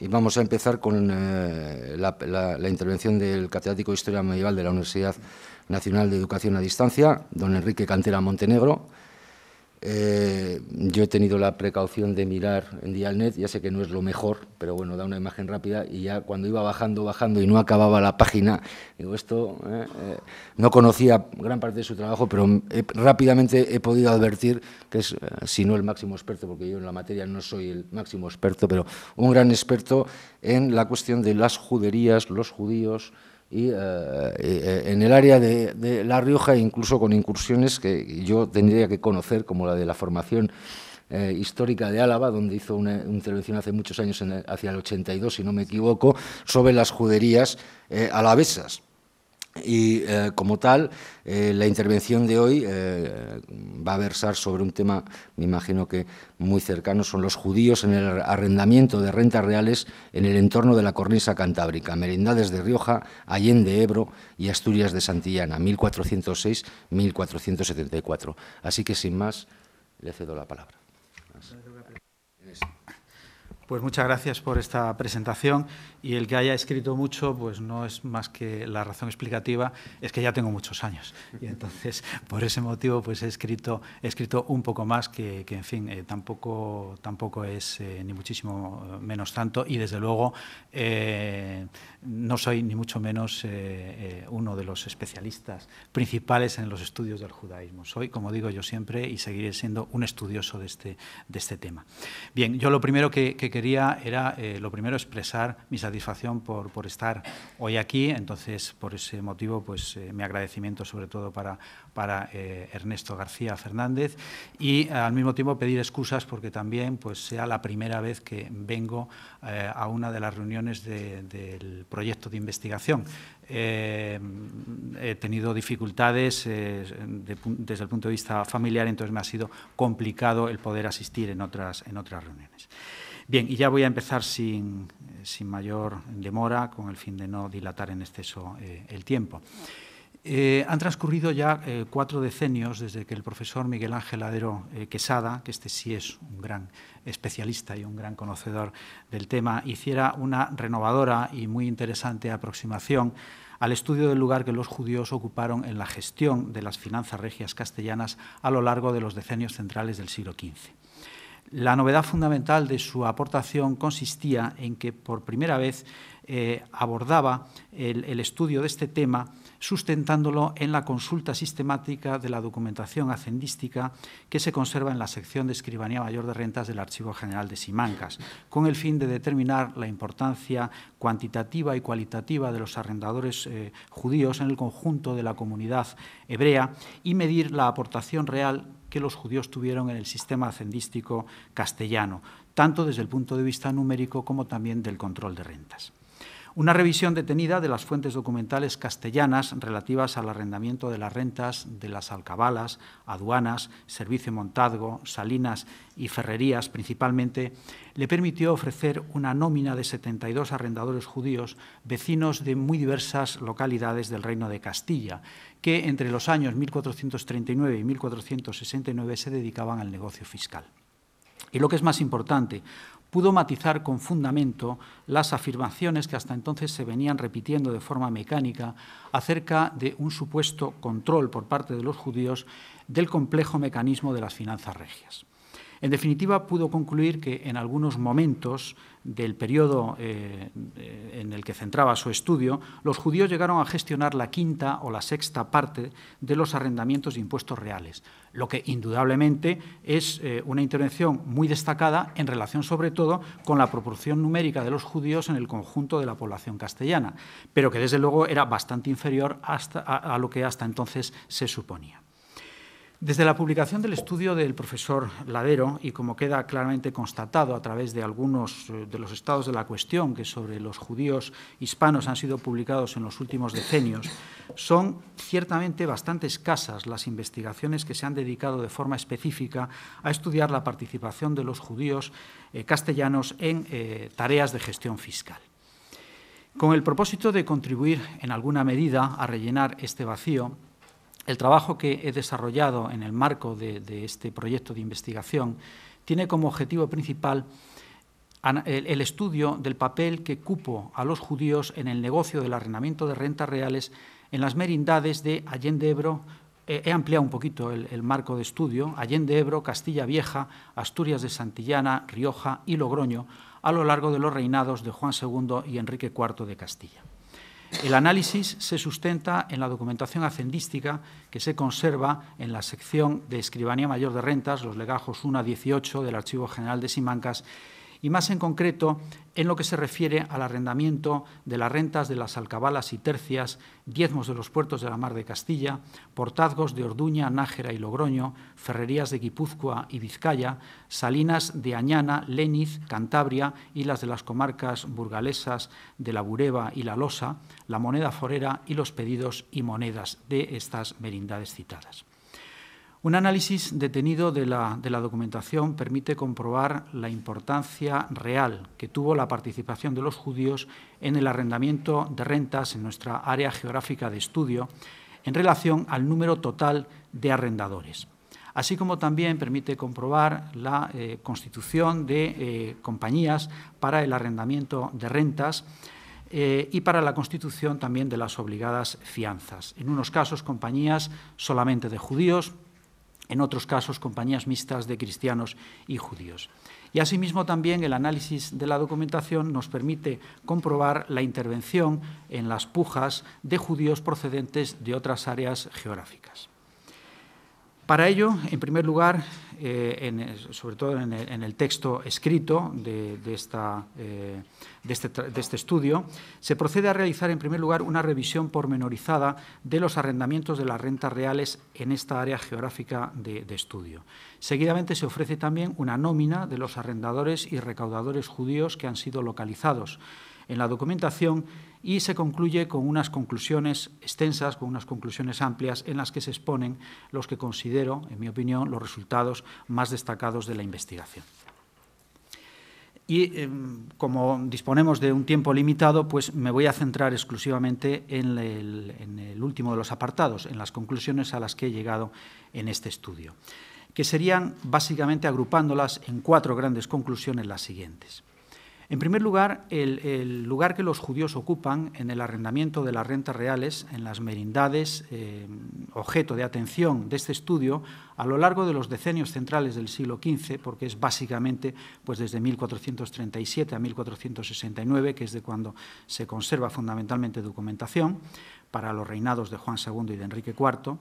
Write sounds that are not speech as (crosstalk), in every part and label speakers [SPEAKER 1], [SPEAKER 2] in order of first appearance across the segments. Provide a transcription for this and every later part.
[SPEAKER 1] Y vamos a empezar con eh, la, la, intervención del catedrático de Historia Medieval de la Universidad Nacional de Educación a Distancia, don Enrique Cantera Montenegro, eh, yo he tenido la precaución de mirar en Dialnet, ya sé que no es lo mejor, pero bueno, da una imagen rápida y ya cuando iba bajando, bajando y no acababa la página, digo, esto eh, eh, no conocía gran parte de su trabajo, pero rápidamente he podido advertir que es, si no el máximo experto, porque yo en la materia no soy el máximo experto, pero un gran experto en la cuestión de las juderías, los judíos, y eh, eh, eh, en el área de, La Rioja, incluso con incursiones que yo tendría que conocer, como la de la formación histórica de Álava, donde hizo una, intervención hace muchos años, hacia el 82, si no me equivoco, sobre las juderías alavesas. Y eh, como tal, eh, la intervención de hoy eh, va a versar sobre un tema, me imagino que muy cercano, son los judíos en el arrendamiento de rentas reales en el entorno de la cornisa cantábrica, Merindades de Rioja, Allende Ebro y Asturias de Santillana, 1406-1474. Así que sin más, le cedo la palabra.
[SPEAKER 2] Pues muchas gracias por esta presentación y el que haya escrito mucho, pues no es más que la razón explicativa, es que ya tengo muchos años. Y entonces, (laughs) por ese motivo, pues he escrito, escrito un poco más que, que en fin, eh, tampoco, tampoco es eh, ni muchísimo menos tanto. Y desde luego, eh, no soy ni mucho menos uno de los especialistas principales en los estudios del judaísmo. Soy, como digo yo siempre, y seguiré siendo un estudioso de este, de este tema. Bien, yo lo primero que, que quería era, lo primero, expresar mis satisfacción por, por, estar hoy aquí. Entonces, por ese motivo, pues eh, mi agradecimiento sobre todo para, para eh, Ernesto García Fernández y eh, al mismo tiempo pedir excusas porque también pues, sea la primera vez que vengo a una de las reuniones del proyecto de investigación. he tenido dificultades desde el punto de vista familiar, entonces me ha sido complicado el poder asistir en otras, en otras reuniones. Bien, y ya voy a empezar sin, mayor demora, con el fin de no dilatar en exceso eh, el tiempo. Eh, han transcurrido ya eh, cuatro decenios desde que el profesor Miguel Ángel Adero Quesada, que este sí es un gran especialista y un gran conocedor del tema, hiciera una renovadora y muy interesante aproximación al estudio del lugar que los judíos ocuparon en la gestión de las finanzas regias castellanas a lo largo de los decenios centrales del siglo XV. La novedad fundamental de su aportación consistía en que por primera vez eh, abordaba el, estudio de este tema sustentándolo en la consulta sistemática de la documentación hacendística que se conserva en la sección de Escribanía Mayor de Rentas del Archivo General de Simancas, con el fin de determinar la importancia cuantitativa y cualitativa de los arrendadores eh, judíos en el conjunto de la comunidad hebrea y medir la aportación real que los judíos tuvieron en el sistema hacendístico castellano, tanto desde el punto de vista numérico como también del control de rentas. Una revisión detenida de las fuentes documentales castellanas relativas al arrendamiento de las rentas de las alcabalas, aduanas, servicio montazgo, salinas y ferrerías principalmente, le permitió ofrecer una nómina de 72 arrendadores judíos vecinos de muy diversas localidades del Reino de Castilla, que entre los años 1439 y 1469 se dedicaban al negocio fiscal. Y lo que es más importante, pudo matizar con fundamento las afirmaciones que hasta entonces se venían repitiendo de forma mecánica acerca de un supuesto control por parte de los judíos del complejo mecanismo de las finanzas regias. En definitiva, pudo concluir que en algunos momentos del periodo eh, eh, en el que centraba su estudio, los judíos llegaron a gestionar la quinta o la sexta parte de los arrendamientos de impuestos reales, lo que indudablemente es eh, una intervención muy destacada en relación sobre todo con la proporción numérica de los judíos en el conjunto de la población castellana, pero que desde luego era bastante inferior hasta a lo que hasta entonces se suponía. Desde la publicación del estudio del profesor Ladero, y como queda claramente constatado a través de algunos eh, de los estados de la cuestión que sobre los judíos hispanos han sido publicados en los últimos decenios, son ciertamente bastante escasas las investigaciones que se han dedicado de forma específica a estudiar la participación de los judíos eh, castellanos en eh, tareas de gestión fiscal. Con el propósito de contribuir en alguna medida a rellenar este vacío, el trabajo que he desarrollado en el marco de, este proyecto de investigación tiene como objetivo principal el estudio del papel que cupo a los judíos en el negocio del arrendamiento de rentas reales en las merindades de Allende Ebro. He ampliado un poquito el, el marco de estudio, Allende Ebro, Castilla Vieja, Asturias de Santillana, Rioja y Logroño, a lo largo de los reinados de Juan II y Enrique IV de Castilla. El análisis se sustenta en la documentación hacendística que se conserva en la sección de Escribanía Mayor de Rentas, los legajos 1 a 18 del Archivo General de Simancas, y más en concreto en lo que se refiere al arrendamiento de las rentas de las alcabalas y tercias, diezmos de los puertos de la Mar de Castilla, portazgos de Orduña, Nájera y Logroño, ferrerías de Guipúzcoa y Vizcaya, salinas de Añana, Léniz, Cantabria y las de las comarcas burgalesas de la Bureba y la Losa, la moneda forera y los pedidos y monedas de estas merindades citadas. Un análisis detenido de la, documentación permite comprobar la importancia real que tuvo la participación de los judíos en el arrendamiento de rentas en nuestra área geográfica de estudio en relación al número total de arrendadores, así como también permite comprobar la eh, constitución de eh, compañías para el arrendamiento de rentas eh, y para la constitución también de las obligadas fianzas, en unos casos compañías solamente de judíos, en otros casos compañías mixtas de cristianos y judíos. Y asimismo también el análisis de la documentación nos permite comprobar la intervención en las pujas de judíos procedentes de otras áreas geográficas. Para ello, en primer lugar, eh, sobre todo en el, texto escrito eh, este de, este, estudio, se procede a realizar en primer lugar una revisión pormenorizada de los arrendamientos de las rentas reales en esta área geográfica de estudio. Seguidamente se ofrece también una nómina de los arrendadores y recaudadores judíos que han sido localizados en la documentación y se concluye con unas conclusiones extensas, con unas conclusiones amplias en las que se exponen los que considero, en mi opinión, los resultados más destacados de la investigación. Y em, como disponemos de un tiempo limitado, pues me voy a centrar exclusivamente en el, último de los apartados, en las conclusiones a las que he llegado en este estudio, que serían básicamente agrupándolas en cuatro grandes conclusiones las siguientes. En primer lugar, el, lugar que los judíos ocupan en el arrendamiento de las rentas reales en las merindades, eh, objeto de atención de este estudio, a lo largo de los decenios centrales del siglo XV, porque es básicamente pues, desde 1437 a 1469, que es de cuando se conserva fundamentalmente documentación para los reinados de Juan II y de Enrique IV,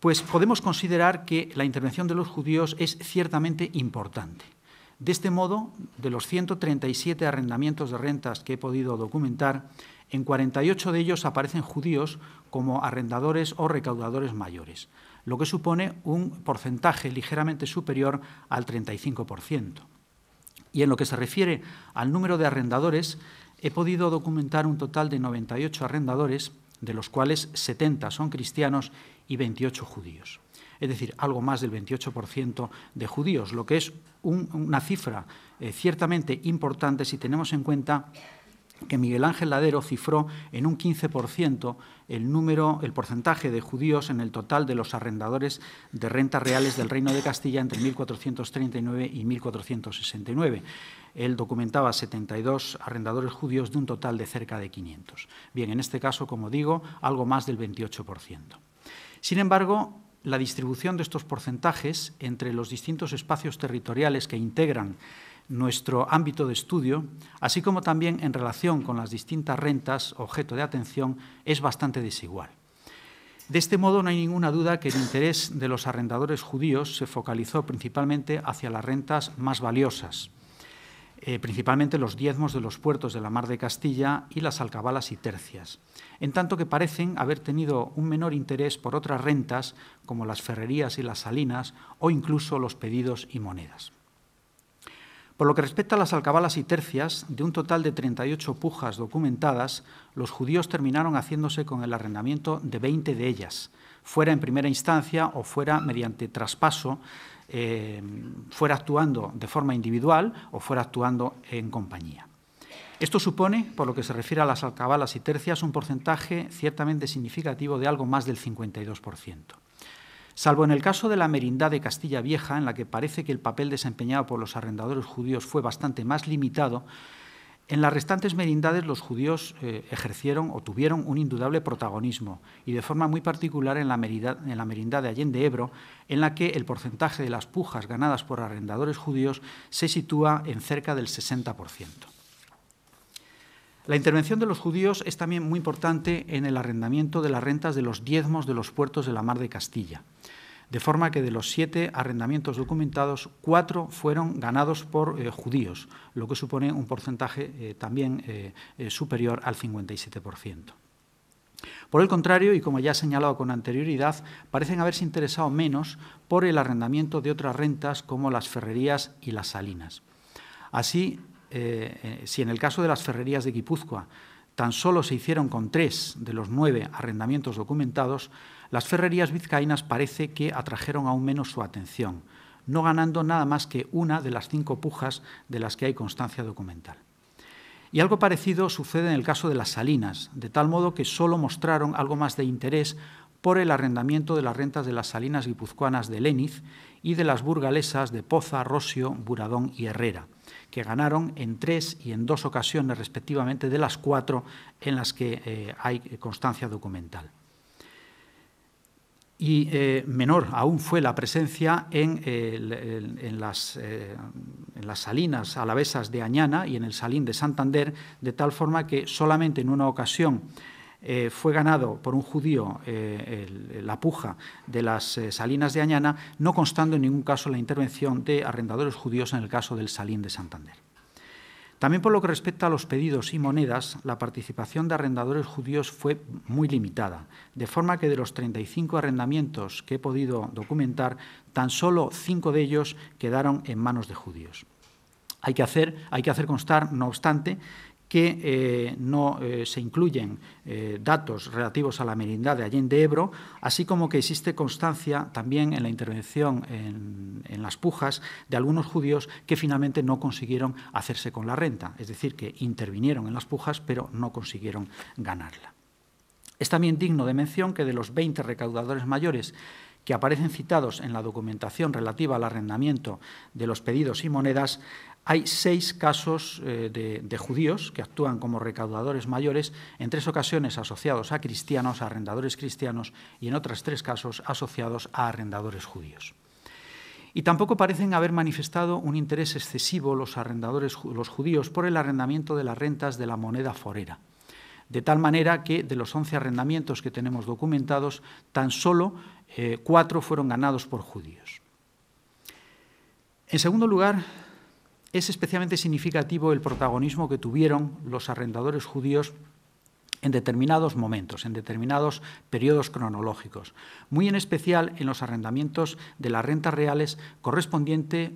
[SPEAKER 2] pues podemos considerar que la intervención de los judíos es ciertamente importante de este modo, de los 137 arrendamientos de rentas que he podido documentar, en 48 de ellos aparecen judíos como arrendadores o recaudadores mayores, lo que supone un porcentaje ligeramente superior al 35%. Y en lo que se refiere al número de arrendadores, he podido documentar un total de 98 arrendadores, de los cuales 70 son cristianos y 28 judíos es decir, algo más del 28% de judíos, lo que es una cifra eh, ciertamente importante si tenemos en cuenta que Miguel Ángel Ladero cifró en un 15% el número, el porcentaje de judíos en el total de los arrendadores de rentas reales del Reino de Castilla entre 1439 y 1469. Él documentaba 72 arrendadores judíos de un total de cerca de 500. Bien, en este caso, como digo, algo más del 28%. Sin embargo, la distribución de estos porcentajes entre los distintos espacios territoriales que integran nuestro ámbito de estudio, así como también en relación con las distintas rentas objeto de atención, es bastante desigual. De este modo, no hay ninguna duda que el interés de los arrendadores judíos se focalizó principalmente hacia las rentas más valiosas, eh, principalmente los diezmos de los puertos de la Mar de Castilla y las alcabalas y tercias, en tanto que parecen haber tenido un menor interés por otras rentas como las ferrerías y las salinas o incluso los pedidos y monedas. Por lo que respecta a las alcabalas y tercias, de un total de 38 pujas documentadas, los judíos terminaron haciéndose con el arrendamiento de 20 de ellas, fuera en primera instancia o fuera mediante traspaso Em, fuera actuando de forma individual o fuera actuando en compañía. Esto supone, por lo que se refiere a las alcabalas y tercias, un porcentaje ciertamente significativo de algo más del 52%. Salvo en el caso de la merindad de Castilla Vieja, en la que parece que el papel desempeñado por los arrendadores judíos fue bastante más limitado, en las restantes merindades los judíos eh, ejercieron o tuvieron un indudable protagonismo y de forma muy particular en la, en la merindad de Allende Ebro, en la que el porcentaje de las pujas ganadas por arrendadores judíos se sitúa en cerca del 60%. La intervención de los judíos es también muy importante en el arrendamiento de las rentas de los diezmos de los puertos de la Mar de Castilla de forma que de los siete arrendamientos documentados, cuatro fueron ganados por eh, judíos, lo que supone un porcentaje eh, también eh, superior al 57%. Por el contrario, y como ya he señalado con anterioridad, parecen haberse interesado menos por el arrendamiento de otras rentas como las ferrerías y las salinas. Así, si en el caso de las ferrerías de Guipúzcoa tan solo se hicieron con tres de los nueve arrendamientos documentados, las ferrerías vizcaínas parece que atrajeron aún menos su atención, no ganando nada más que una de las cinco pujas de las que hay constancia documental. Y algo parecido sucede en el caso de las salinas, de tal modo que solo mostraron algo más de interés por el arrendamiento de las rentas de las salinas guipuzcoanas de Leniz y de las burgalesas de Poza, Rosio, Buradón y Herrera, que ganaron en tres y en dos ocasiones respectivamente de las cuatro en las que eh, hay constancia documental y eh, menor aún fue la presencia eh, en, las, salinas alavesas de Añana y en el salín de Santander, de tal forma que solamente en una ocasión eh, fue ganado por un judío la puja de las salinas de Añana, no constando en ningún caso la intervención de arrendadores judíos en el caso del salín de Santander. También por lo que respecta a los pedidos y monedas, la participación de arrendadores judíos fue muy limitada, de forma que de los 35 arrendamientos que he podido documentar, tan solo cinco de ellos quedaron en manos de judíos. Hay que hacer, hay que hacer constar, no obstante, que eh, no eh, se incluyen eh, datos relativos a la merindad de Allende Ebro, así como que existe constancia también en la intervención en, en, las pujas de algunos judíos que finalmente no consiguieron hacerse con la renta, es decir, que intervinieron en las pujas pero no consiguieron ganarla. Es también digno de mención que de los 20 recaudadores mayores que aparecen citados en la documentación relativa al arrendamiento de los pedidos y monedas, hay seis casos eh, de, judíos que actúan como recaudadores mayores, en tres ocasiones asociados a cristianos, a arrendadores cristianos, y en otras tres casos asociados a arrendadores judíos. Y tampoco parecen haber manifestado un interés excesivo los arrendadores los judíos por el arrendamiento de las rentas de la moneda forera. De tal manera que de los 11 arrendamientos que tenemos documentados, tan solo eh, cuatro fueron ganados por judíos. En segundo lugar, es especialmente significativo el protagonismo que tuvieron los arrendadores judíos en determinados momentos, en determinados periodos cronológicos, muy en especial en los arrendamientos de las rentas reales correspondientes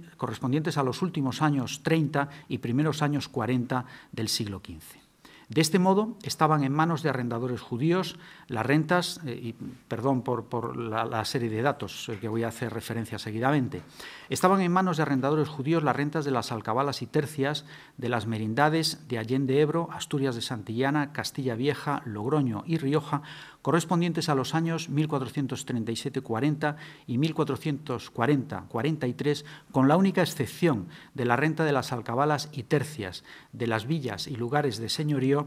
[SPEAKER 2] a los últimos años 30 y primeros años 40 del siglo XV. De este modo, estaban en manos de arrendadores judíos las rentas, eh, y perdón por, la, la, serie de datos eh, que voy a hacer referencia seguidamente, estaban en manos de arrendadores judíos las rentas de las alcabalas y tercias, de las merindades de Allende Ebro, Asturias de Santillana, Castilla Vieja, Logroño y Rioja, correspondientes a los años 1437-40 y 1440-43, con la única excepción de la renta de las alcabalas y tercias de las villas y lugares de señorío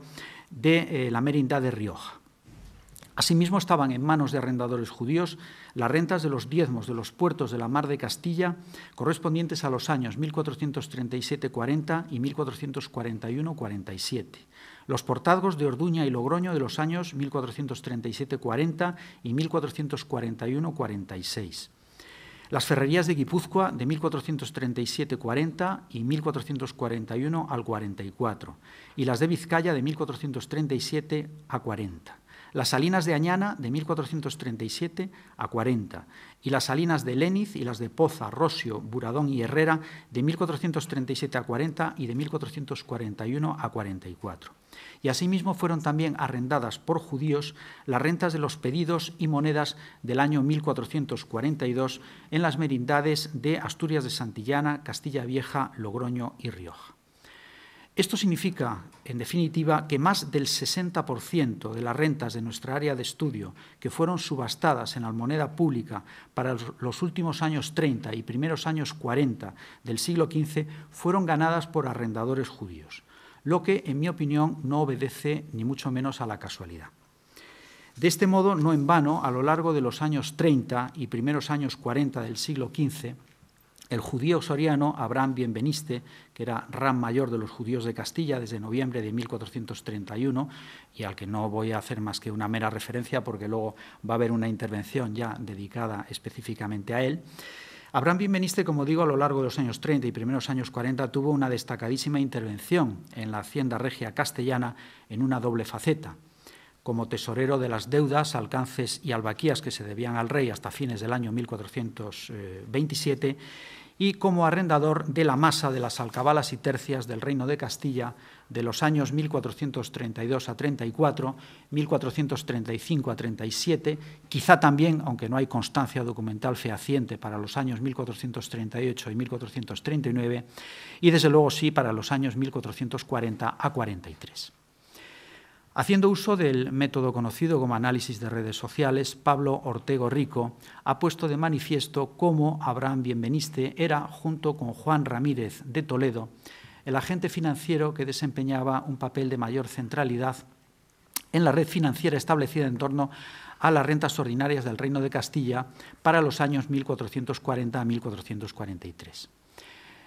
[SPEAKER 2] de eh, la merindad de Rioja. Asimismo, estaban en manos de arrendadores judíos las rentas de los diezmos de los puertos de la Mar de Castilla, correspondientes a los años 1437-40 y 1441-47 los portazgos de Orduña y Logroño de los años 1437-40 y 1441-46 las ferrerías de Guipúzcoa de 1437-40 y 1441 al 44, y las de Vizcaya de 1437 a 40, las salinas de Añana de 1437 a 40, y las salinas de Léniz y las de Poza, Rosio, Buradón y Herrera de 1437 a 40 y de 1441 a 44 y asimismo fueron también arrendadas por judíos las rentas de los pedidos y monedas del año 1442 en las merindades de Asturias de Santillana, Castilla Vieja, Logroño y Rioja. Esto significa, en definitiva, que más del 60% de las rentas de nuestra área de estudio que fueron subastadas en almoneda moneda pública para los últimos años 30 y primeros años 40 del siglo XV fueron ganadas por arrendadores judíos lo que, en mi opinión, no obedece ni mucho menos a la casualidad. De este modo, no en vano, a lo largo de los años 30 y primeros años 40 del siglo XV, el judío soriano Abraham Bienveniste, que era ram mayor de los judíos de Castilla desde noviembre de 1431, y al que no voy a hacer más que una mera referencia porque luego va a haber una intervención ya dedicada específicamente a él, Abraham Bienveniste, como digo, a lo largo de los años 30 y primeros años 40 tuvo una destacadísima intervención en la Hacienda Regia Castellana en una doble faceta como tesorero de las deudas, alcances y albaquías que se debían al rey hasta fines del año 1427 eh, y como arrendador de la masa de las alcabalas y tercias del reino de Castilla de los años 1432 a 34, 1435 a 37, quizá también, aunque no hay constancia documental fehaciente, para los años 1438 y 1439, y desde luego sí para los años 1440 a 43. Haciendo uso del método conocido como análisis de redes sociales, Pablo Ortego Rico ha puesto de manifiesto cómo Abraham Bienveniste era, junto con Juan Ramírez de Toledo, el agente financiero que desempeñaba un papel de mayor centralidad en la red financiera establecida en torno a las rentas ordinarias del Reino de Castilla para los años 1440 a 1443.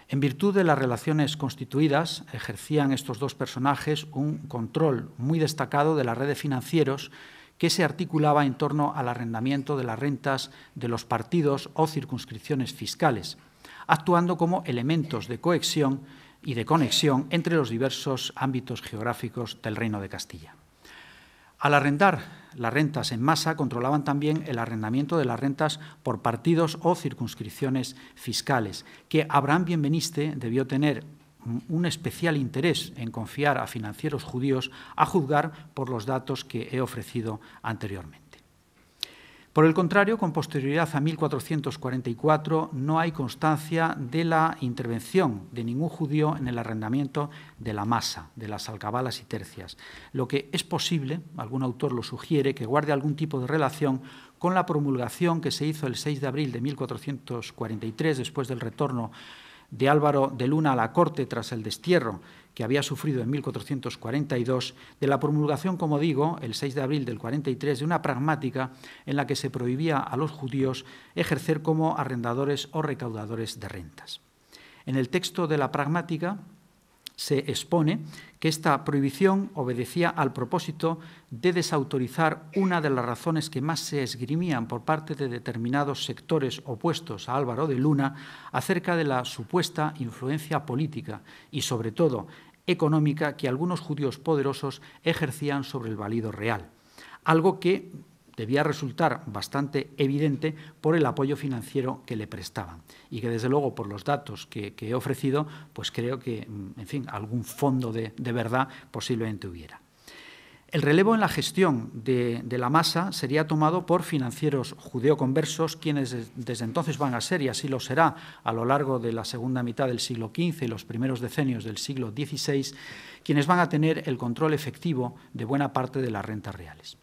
[SPEAKER 2] En virtud de las relaciones constituidas, ejercían estos dos personajes un control muy destacado de la red de financieros que se articulaba en torno al arrendamiento de las rentas de los partidos o circunscripciones fiscales, actuando como elementos de cohesión y de conexión entre los diversos ámbitos geográficos del Reino de Castilla. Al arrendar las rentas en masa, controlaban también el arrendamiento de las rentas por partidos o circunscripciones fiscales, que Abraham Bienveniste debió tener un especial interés en confiar a financieros judíos a juzgar por los datos que he ofrecido anteriormente. Por el contrario, con posterioridad a 1444 no hay constancia de la intervención de ningún judío en el arrendamiento de la masa, de las alcabalas y tercias, lo que es posible, algún autor lo sugiere, que guarde algún tipo de relación con la promulgación que se hizo el 6 de abril de 1443, después del retorno de Álvaro de Luna a la corte tras el destierro, que había sufrido en 1442, de la promulgación, como digo, el 6 de abril del 43, de una pragmática en la que se prohibía a los judíos ejercer como arrendadores o recaudadores de rentas. En el texto de la pragmática se expone que esta prohibición obedecía al propósito de desautorizar una de las razones que más se esgrimían por parte de determinados sectores opuestos a Álvaro de Luna acerca de la supuesta influencia política y, sobre todo, económica que algunos judíos poderosos ejercían sobre el valido real, algo que debía resultar bastante evidente por el apoyo financiero que le prestaban y que desde luego por los datos que, he ofrecido, pues creo que, mm, en fin, algún fondo de, de verdad posiblemente hubiera. El relevo en la gestión de, la masa sería tomado por financieros judeoconversos, quienes desde entonces van a ser, y así lo será a lo largo de la segunda mitad del siglo XV y los primeros decenios del siglo XVI, quienes van a tener el control efectivo de buena parte de las rentas reales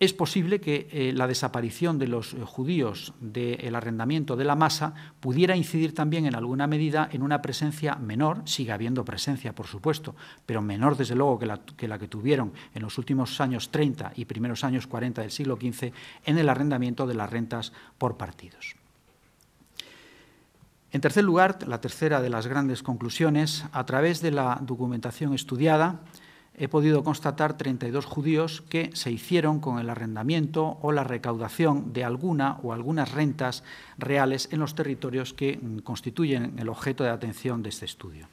[SPEAKER 2] es posible que eh, la desaparición de los eh, judíos del arrendamiento de la masa pudiera incidir también en alguna medida en una presencia menor, sigue habiendo presencia, por supuesto, pero menor desde luego que la que, la que tuvieron en los últimos años 30 y primeros años 40 del siglo XV en el arrendamiento de las rentas por partidos. En tercer lugar, la tercera de las grandes conclusiones, a través de la documentación estudiada, he podido constatar 32 judíos que se hicieron con el arrendamiento o la recaudación de alguna o algunas rentas reales en los territorios que mm, constituyen el objeto de atención de este estudio.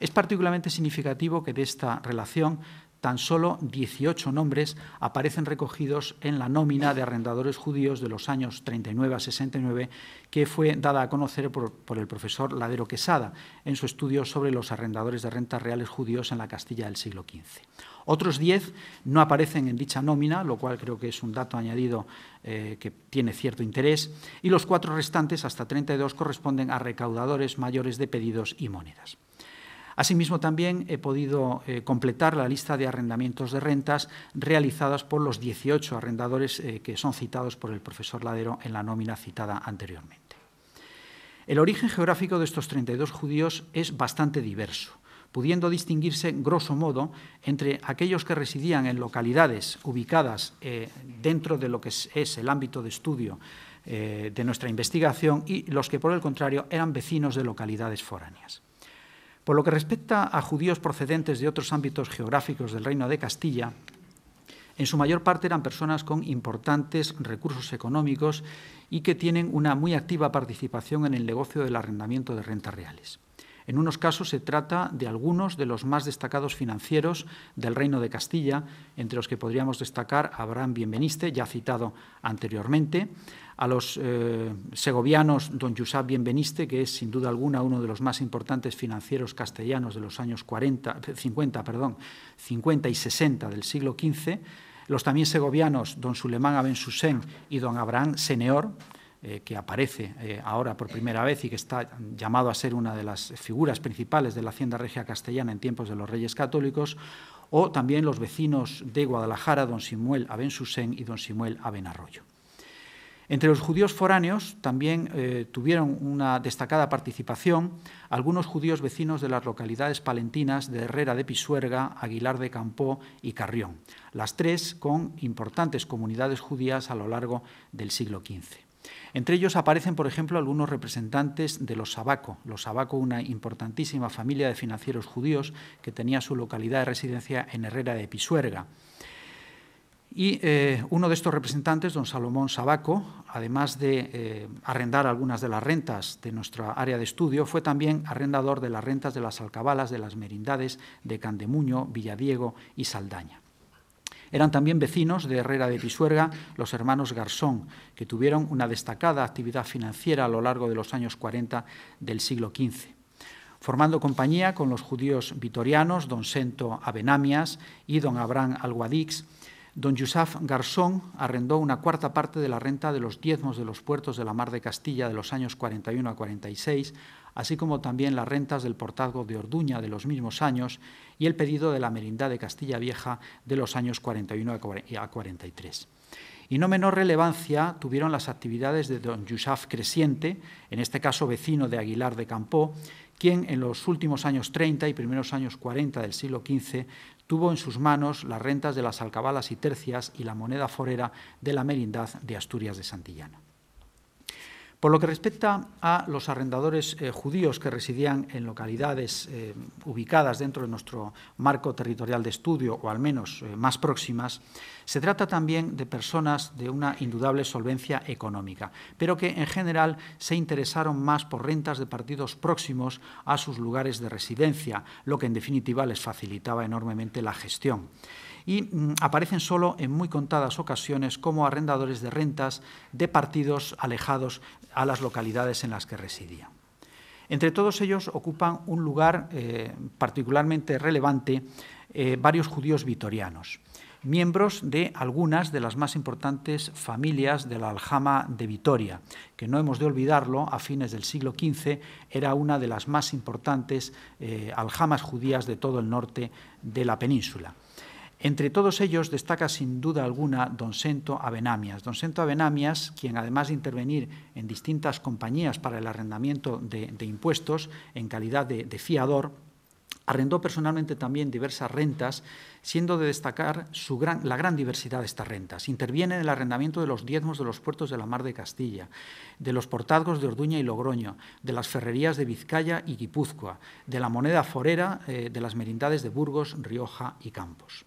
[SPEAKER 2] Es particularmente significativo que de esta relación tan solo 18 nombres aparecen recogidos en la nómina de arrendadores judíos de los años 39 a 69 que fue dada a conocer por, el profesor Ladero Quesada en su estudio sobre los arrendadores de rentas reales judíos en la Castilla del siglo XV. Otros 10 no aparecen en dicha nómina, lo cual creo que es un dato añadido eh, que tiene cierto interés, y los cuatro restantes, hasta 32, corresponden a recaudadores mayores de pedidos y monedas. Asimismo, también he podido eh, completar la lista de arrendamientos de rentas realizadas por los 18 arrendadores eh, que son citados por el profesor Ladero en la nómina citada anteriormente. El origen geográfico de estos 32 judíos es bastante diverso pudiendo distinguirse grosso modo entre aquellos que residían en localidades ubicadas eh, dentro de lo que es el ámbito de estudio de nuestra investigación y los que, por el contrario, eran vecinos de localidades foráneas. Por lo que respecta a judíos procedentes de otros ámbitos geográficos del Reino de Castilla, en su mayor parte eran personas con importantes recursos económicos y que tienen una muy activa participación en el negocio del arrendamiento de rentas reales. En unos casos se trata de algunos de los más destacados financieros del Reino de Castilla, entre los que podríamos destacar a Abraham Bienveniste, ya citado anteriormente, a los eh, segovianos don Josep Bienveniste, que es sin duda alguna uno de los más importantes financieros castellanos de los años 40, 50, perdón, 50 y 60 del siglo XV, los también segovianos don Sulemán Abensusén y don Abraham Seneor, eh, que aparece eh, ahora por primera vez y que está llamado a ser una de las figuras principales de la Hacienda Regia Castellana en tiempos de los Reyes Católicos, o también los vecinos de Guadalajara, don Simuel Abensusén y don Simuel Abenarroyo. Entre los judíos foráneos también eh, tuvieron una destacada participación algunos judíos vecinos de las localidades palentinas de Herrera de Pisuerga, Aguilar de Campó y Carrión, las tres con importantes comunidades judías a lo largo del siglo XV. Entre ellos aparecen, por ejemplo, algunos representantes de los Sabaco. Los Sabaco, una importantísima familia de financieros judíos que tenía su localidad de residencia en Herrera de Pisuerga. Y eh, uno de estos representantes, don Salomón Sabaco, además de eh, arrendar algunas de las rentas de nuestra área de estudio, fue también arrendador de las rentas de las alcabalas, de las merindades de Candemuño, Villadiego y Saldaña. Eran también vecinos de Herrera de Pisuerga los hermanos Garzón, que tuvieron una destacada actividad financiera a lo largo de los años 40 del siglo XV formando compañía con los judíos vitorianos, don Sento Abenamias y don Abraham Alguadix, Don Yusuf Garzón arrendó una cuarta parte de la renta de los diezmos de los puertos de la Mar de Castilla de los años 41 a 46 así como también las rentas del portazgo de Orduña de los mismos años y el pedido de la merindad de Castilla Vieja de los años 41 a 43. Y no menor relevancia tuvieron las actividades de don Yusaf Creciente, en este caso vecino de Aguilar de Campó, quien en los últimos años 30 y primeros años 40 del siglo XV tuvo en sus manos las rentas de las alcabalas y tercias y la moneda forera de la merindad de Asturias de Santillana. Por lo que respecta a los arrendadores eh, judíos que residían en localidades eh, ubicadas dentro de nuestro marco territorial de estudio, o al menos eh, más próximas, se trata también de personas de una indudable solvencia económica, pero que en general se interesaron más por rentas de partidos próximos a sus lugares de residencia, lo que en definitiva les facilitaba enormemente la gestión y mm, aparecen solo en muy contadas ocasiones como arrendadores de rentas de partidos alejados a las localidades en las que residían. Entre todos ellos ocupan un lugar eh, particularmente relevante eh, varios judíos vitorianos, miembros de algunas de las más importantes familias de la aljama de Vitoria, que no hemos de olvidarlo, a fines del siglo XV era una de las más importantes eh, aljamas judías de todo el norte de la península. Entre todos ellos destaca sin duda alguna don Sento Abenamias. Don Sento Abenamias, quien además de intervenir en distintas compañías para el arrendamiento de, impuestos en calidad de, fiador, Arrendó personalmente también diversas rentas, siendo de destacar la gran diversidad de estas rentas. Interviene en el arrendamiento de los diezmos de los puertos de la Mar de Castilla, de los portazgos de Orduña y Logroño, de las ferrerías de Vizcaya y Guipúzcoa, de la moneda forera eh, de las merindades de Burgos, Rioja y Campos.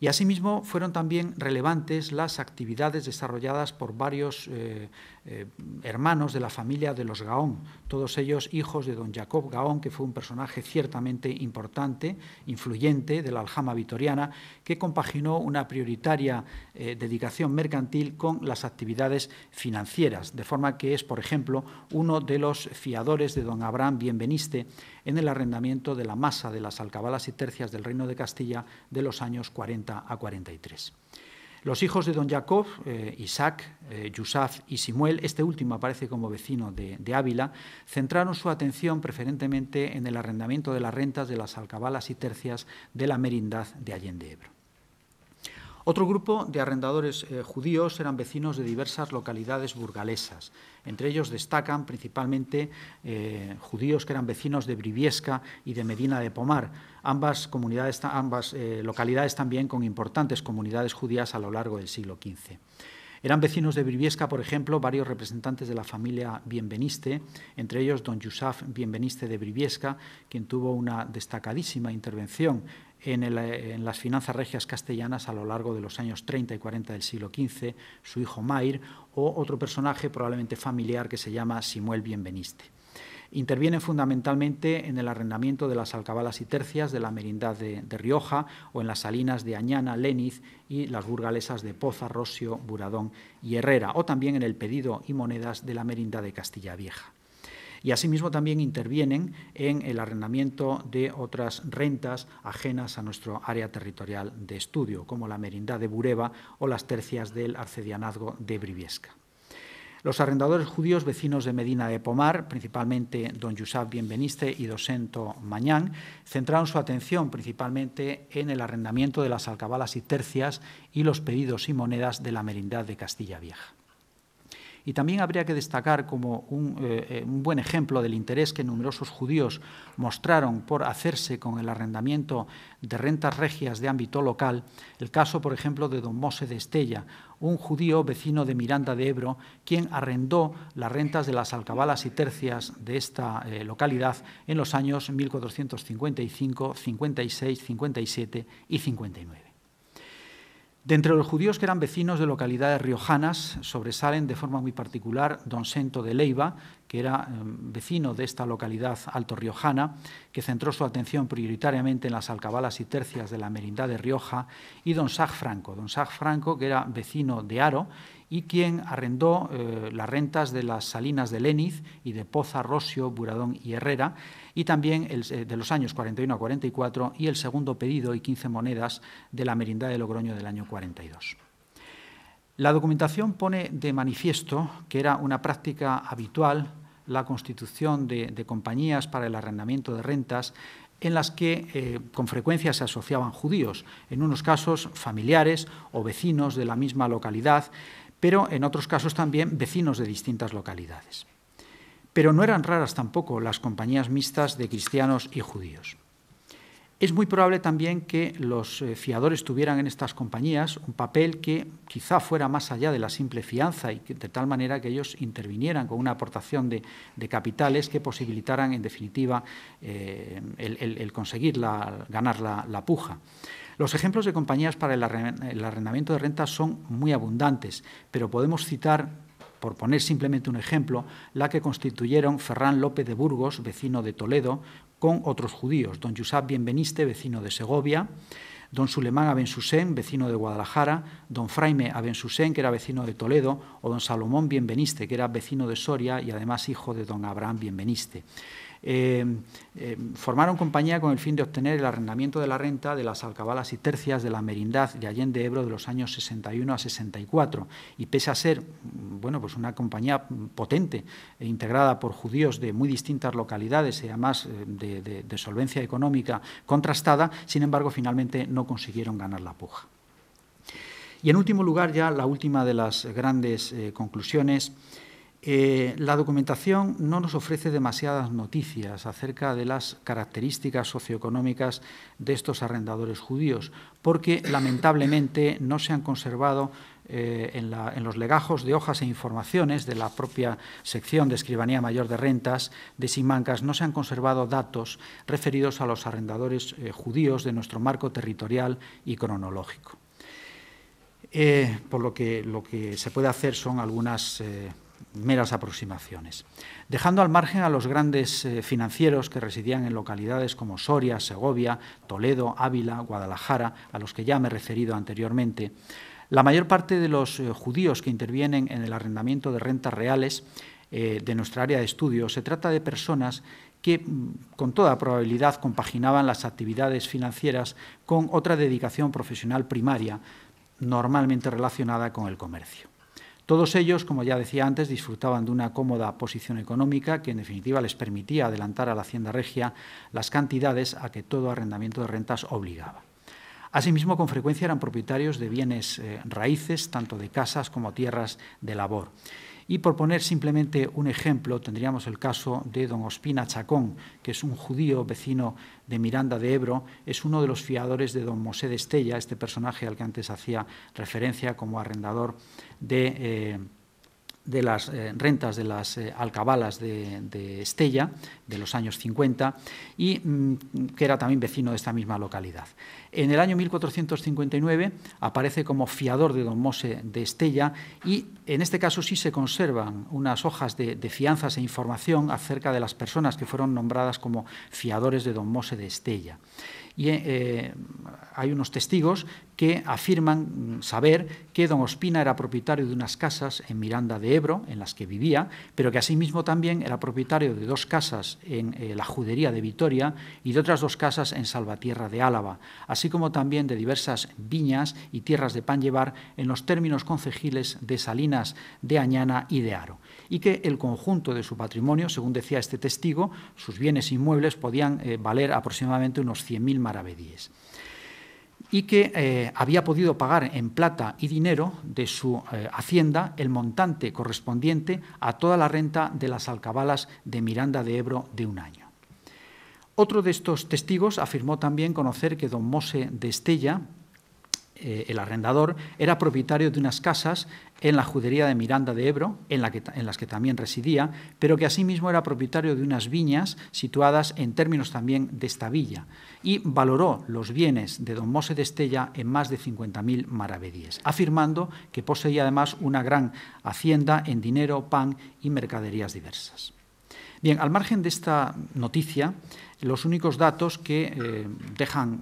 [SPEAKER 2] Y asimismo fueron también relevantes las actividades desarrolladas por varios eh, eh, hermanos de la familia de los Gaón, todos ellos hijos de don Jacob Gaón, que fue un personaje ciertamente importante, influyente de la aljama vitoriana, que compaginó una prioritaria eh, dedicación mercantil con las actividades financieras, de forma que es, por ejemplo, uno de los fiadores de don Abraham Bienveniste en el arrendamiento de la masa de las alcabalas y tercias del Reino de Castilla de los años 40 a 43. Los hijos de don Jacob, eh, Isaac, eh, Yusaf y Simuel, este último aparece como vecino de, Ávila, centraron su atención preferentemente en el arrendamiento de las rentas de las alcabalas y tercias de la merindad de Allende Ebro. Otro grupo de arrendadores eh, judíos eran vecinos de diversas localidades burgalesas, entre ellos destacan principalmente eh, judíos que eran vecinos de Briviesca y de Medina de Pomar, ambas, comunidades, ambas eh, localidades también con importantes comunidades judías a lo largo del siglo XV. Eran vecinos de Briviesca, por ejemplo, varios representantes de la familia Bienveniste, entre ellos don Yusaf Bienveniste de Briviesca, quien tuvo una destacadísima intervención en, las finanzas regias castellanas a lo largo de los años 30 y 40 del siglo XV, su hijo Mair, o otro personaje probablemente familiar que se llama Simuel Bienveniste. Intervienen fundamentalmente en el arrendamiento de las alcabalas y tercias de la merindad de, de Rioja o en las salinas de Añana, Léniz y las burgalesas de Poza, Rosio, Buradón y Herrera, o también en el pedido y monedas de la merindad de Castilla Vieja y asimismo también intervienen en el arrendamiento de otras rentas ajenas a nuestro área territorial de estudio, como la merindad de Bureba o las tercias del arcedianazgo de Briviesca. Los arrendadores judíos vecinos de Medina de Pomar, principalmente don Yusuf Bienveniste y dosento Mañán, centraron su atención principalmente en el arrendamiento de las alcabalas y tercias y los pedidos y monedas de la merindad de Castilla Vieja. Y también habría que destacar como eh, eh, un, buen ejemplo del interés que numerosos judíos mostraron por hacerse con el arrendamiento de rentas regias de ámbito local, el caso, por ejemplo, de don Mose de Estella, un judío vecino de Miranda de Ebro, quien arrendó las rentas de las alcabalas y tercias de esta eh, localidad en los años 1455, 56, 57 y 59. De entre los judíos que eran vecinos de localidades riojanas, sobresalen de forma muy particular don Sento de Leiva, que era em, vecino de esta localidad alto riojana, que centró su atención prioritariamente en las alcabalas y tercias de la merindad de Rioja, y don Sag Franco, don Franco, que era vecino de Aro y quien arrendó eh, las rentas de las salinas de leniz y de Poza, Rosio, Buradón y Herrera, y también el, eh, de los años 41 a 44 y el segundo pedido y 15 monedas de la merindad de Logroño del año 42. La documentación pone de manifiesto que era una práctica habitual la constitución de, compañías para el arrendamiento de rentas en las que eh, con frecuencia se asociaban judíos, en unos casos familiares o vecinos de la misma localidad, pero en otros casos también vecinos de distintas localidades. Pero no eran raras tampoco las compañías mixtas de cristianos y judíos. Es muy probable también que los eh, fiadores tuvieran en estas compañías un papel que quizá fuera más allá de la simple fianza y de tal manera que ellos intervinieran con una aportación de, capitales que posibilitaran, en definitiva, eh, el, conseguir ganar la, la puja. Los ejemplos de compañías para el arrendamiento de rentas son muy abundantes, pero podemos citar por poner simplemente un ejemplo, la que constituyeron Ferrán López de Burgos, vecino de Toledo, con otros judíos, don Yusuf Bienveniste, vecino de Segovia, don Sulemán Abensusén, vecino de Guadalajara, don Fraime Abensusén, que era vecino de Toledo, o don Salomón Bienveniste, que era vecino de Soria y además hijo de don Abraham Bienveniste. Eh, eh, formaron compañía con el fin de obtener el arrendamiento de la renta de las alcabalas y tercias de la merindad de Allende Ebro de los años 61 a 64. Y pese a ser bueno, pues una compañía potente, e integrada por judíos de muy distintas localidades y además eh, de, solvencia económica contrastada, sin embargo, finalmente no consiguieron ganar la puja. Y en último lugar, ya la última de las grandes conclusiones eh, la documentación no nos ofrece demasiadas noticias acerca de las características socioeconómicas de estos arrendadores judíos, porque lamentablemente no se han conservado eh, en, los legajos de hojas e informaciones de la propia sección de Escribanía Mayor de Rentas de Simancas, no se han conservado datos referidos a los arrendadores eh, judíos de nuestro marco territorial y cronológico. por lo que lo que se puede hacer son algunas meras aproximaciones, dejando al margen a los grandes eh, financieros que residían en localidades como Soria, Segovia, Toledo, Ávila, Guadalajara, a los que ya me he referido anteriormente. La mayor parte de los eh, judíos que intervienen en el arrendamiento de rentas reales eh, de nuestra área de estudio se trata de personas que mm, con toda probabilidad compaginaban las actividades financieras con otra dedicación profesional primaria, normalmente relacionada con el comercio. Todos ellos, como ya decía antes, disfrutaban de una cómoda posición económica que, en definitiva, les permitía adelantar a la Hacienda Regia las cantidades a que todo arrendamiento de rentas obligaba. Asimismo, con frecuencia eran propietarios de bienes eh, raíces, tanto de casas como tierras de labor. Y por poner simplemente un ejemplo, tendríamos el caso de don Ospina Chacón, que es un judío vecino de Miranda de Ebro, es uno de los fiadores de don Mosé de Estella, este personaje al que antes hacía referencia como arrendador de... Eh, de las eh, rentas de las eh, alcabalas de, Estella, de los años 50, y mm, que era también vecino de esta misma localidad. En el año 1459 aparece como fiador de don Mose de Estella y en este caso sí se conservan unas hojas de, de fianzas e información acerca de las personas que fueron nombradas como fiadores de don Mose de Estella y eh, hay unos testigos que afirman saber que don Ospina era propietario de unas casas en Miranda de Ebro, en las que vivía, pero que asimismo también era propietario de dos casas en eh, la Judería de Vitoria y de otras dos casas en Salvatierra de Álava, así como también de diversas viñas y tierras de pan llevar en los términos concejiles de Salinas de Añana y de Aro y que el conjunto de su patrimonio, según decía este testigo, sus bienes inmuebles podían eh, valer aproximadamente unos 100.000 maravedíes y que eh, había podido pagar en plata y dinero de su eh, hacienda el montante correspondiente a toda la renta de las alcabalas de Miranda de Ebro de un año. Otro de estos testigos afirmó también conocer que don Mose de Estella, eh, el arrendador, era propietario de unas casas en la judería de Miranda de Ebro, en, en, las que también residía, pero que asimismo era propietario de unas viñas situadas en términos también de esta villa, y valoró los bienes de don Mose de Estella en más de 50.000 maravedíes, afirmando que poseía además una gran hacienda en dinero, pan y mercaderías diversas. Bien, al margen de esta noticia, los únicos datos que eh, dejan eh,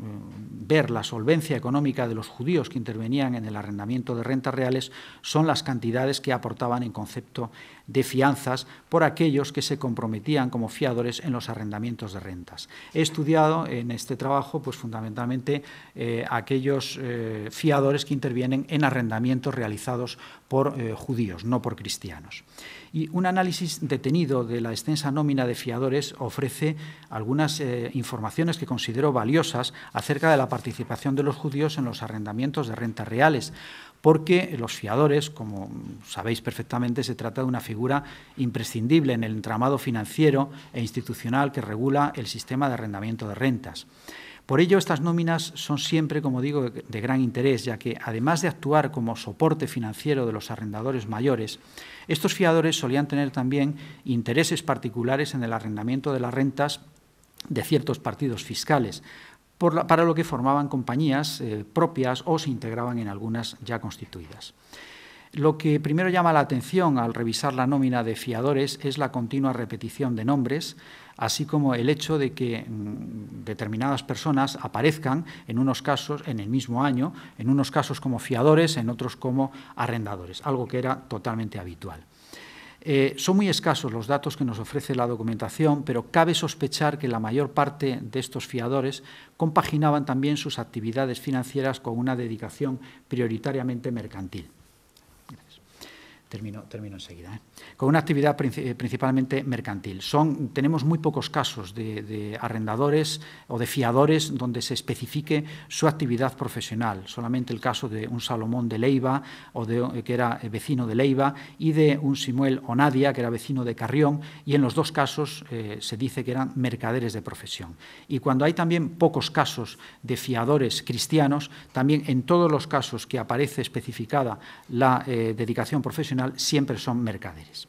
[SPEAKER 2] ver la solvencia económica de los judíos que intervenían en el arrendamiento de rentas reales son las cantidades que aportaban en concepto de fianzas por aquellos que se comprometían como fiadores en los arrendamientos de rentas. He estudiado en este trabajo pues, fundamentalmente eh, aquellos fiadores que intervienen en arrendamientos realizados por judíos, no por cristianos. Y un análisis detenido de la extensa nómina de fiadores ofrece algunas eh, informaciones que considero valiosas acerca de la participación de los judíos en los arrendamientos de rentas reales, porque los fiadores, como sabéis perfectamente, se trata de una figura imprescindible en el entramado financiero e institucional que regula el sistema de arrendamiento de rentas. Por ello, estas nóminas son siempre, como digo, de gran interés, ya que, además de actuar como soporte financiero de los arrendadores mayores, estos fiadores solían tener también intereses particulares en el arrendamiento de las rentas de ciertos partidos fiscales, para lo que formaban compañías eh, propias o se integraban en algunas ya constituidas. Lo que primero llama la atención al revisar la nómina de fiadores es la continua repetición de nombres, así como el hecho de que mm, determinadas personas aparezcan en unos casos, en el mismo año, en unos casos como fiadores, en otros como arrendadores, algo que era totalmente habitual. Eh, son muy escasos los datos que nos ofrece la documentación, pero cabe sospechar que la mayor parte de estos fiadores compaginaban también sus actividades financieras con una dedicación prioritariamente mercantil. Termino, enseguida. ¿eh? Con una actividad eh, principalmente mercantil. Son, tenemos muy pocos casos de, arrendadores o de fiadores donde se especifique su actividad profesional. Solamente el caso de un Salomón de Leiva, o de, eh, que era vecino de Leiva, y de un Simuel Onadia, que era vecino de Carrión, y en los dos casos se dice que eran mercaderes de profesión. Y cuando hay también pocos casos de fiadores cristianos, también en todos los casos que aparece especificada la dedicación profesional, siempre son mercaderes.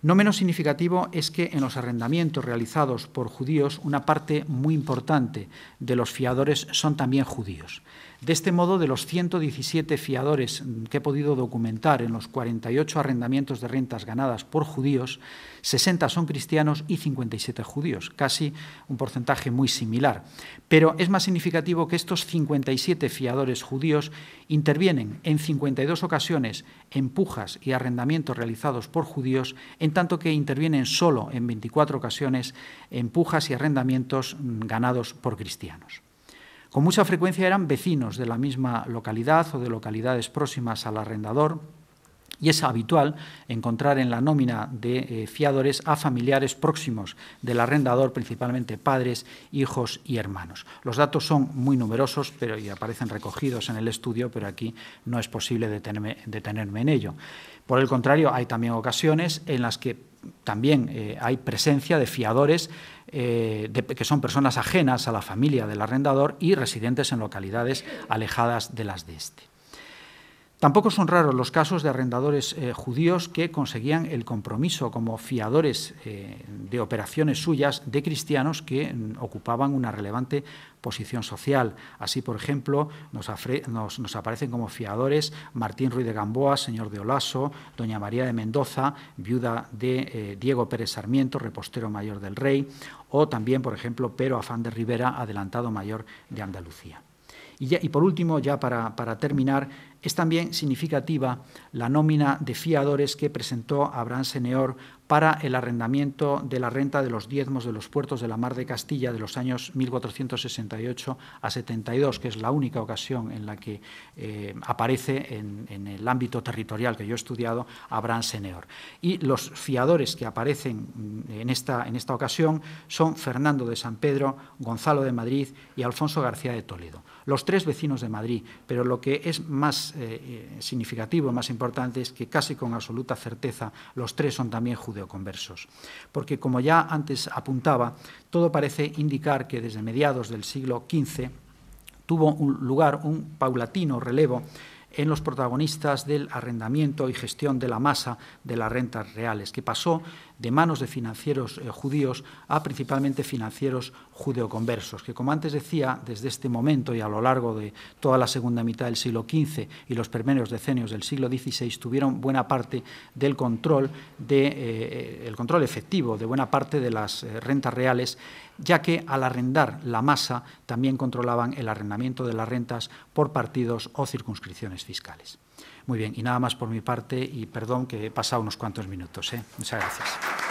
[SPEAKER 2] No menos significativo es que en los arrendamientos realizados por judíos una parte muy importante de los fiadores son también judíos. De este modo, de los 117 fiadores mm, que he podido documentar en los 48 arrendamientos de rentas ganadas por judíos, 60 son cristianos y 57 judíos, casi un porcentaje muy similar. Pero es más significativo que estos 57 fiadores judíos intervienen en 52 ocasiones en pujas y arrendamientos realizados por judíos, en tanto que intervienen solo en 24 ocasiones en pujas y arrendamientos mm, ganados por cristianos. Con mucha frecuencia eran vecinos de la misma localidad o de localidades próximas al arrendador, y es habitual encontrar en la nómina de eh, fiadores a familiares próximos del arrendador, principalmente padres, hijos y hermanos. Los datos son muy numerosos pero, y aparecen recogidos en el estudio, pero aquí no es posible detenerme, en ello. Por el contrario, hay también ocasiones en las que también eh, hay presencia de fiadores eh, que son personas ajenas a la familia del arrendador y residentes en localidades alejadas de las de este. Tampoco son raros los casos de arrendadores eh, judíos que conseguían el compromiso como fiadores eh, de operaciones suyas de cristianos que mm, ocupaban una relevante posición social. Así, por ejemplo, nos, aparecen como fiadores Martín Ruiz de Gamboa, señor de Olaso, doña María de Mendoza, viuda de eh, Diego Pérez Sarmiento, repostero mayor del rey, o también, por ejemplo, Pero Afán de Rivera, adelantado mayor de Andalucía. Y, por último, ya para terminar, es también significativa la nómina de fiadores que presentó Abraham Seneor para el arrendamiento de la renta de los diezmos de los puertos de la Mar de Castilla de los años 1468 a 72, que es la única ocasión en la que eh, aparece en, el ámbito territorial que yo he estudiado Abraham Seneor. Y los fiadores que aparecen mm, en esta, en esta ocasión son Fernando de San Pedro, Gonzalo de Madrid y Alfonso García de Toledo los tres vecinos de Madrid, pero lo que es más eh, eh, significativo, más importante, es que casi con absoluta certeza los tres son también judíos conversos, Porque, como ya antes apuntaba, todo parece indicar que desde mediados del siglo XV tuvo lugar un paulatino relevo en los protagonistas del arrendamiento y gestión de la masa de las rentas reales, que pasó de manos de financieros eh, judíos a principalmente financieros judeoconversos, que como antes decía, desde este momento y a lo largo de toda la segunda mitad del siglo XV y los primeros decenios del siglo XVI tuvieron buena parte del control, de, eh, eh, el control efectivo de buena parte de las rentas reales ya que al arrendar la masa también controlaban el arrendamiento de las rentas por partidos o circunscripciones fiscales. Muy bien, y nada más por mi parte y perdón que he pasado unos cuantos minutos. ¿eh? Muchas gracias.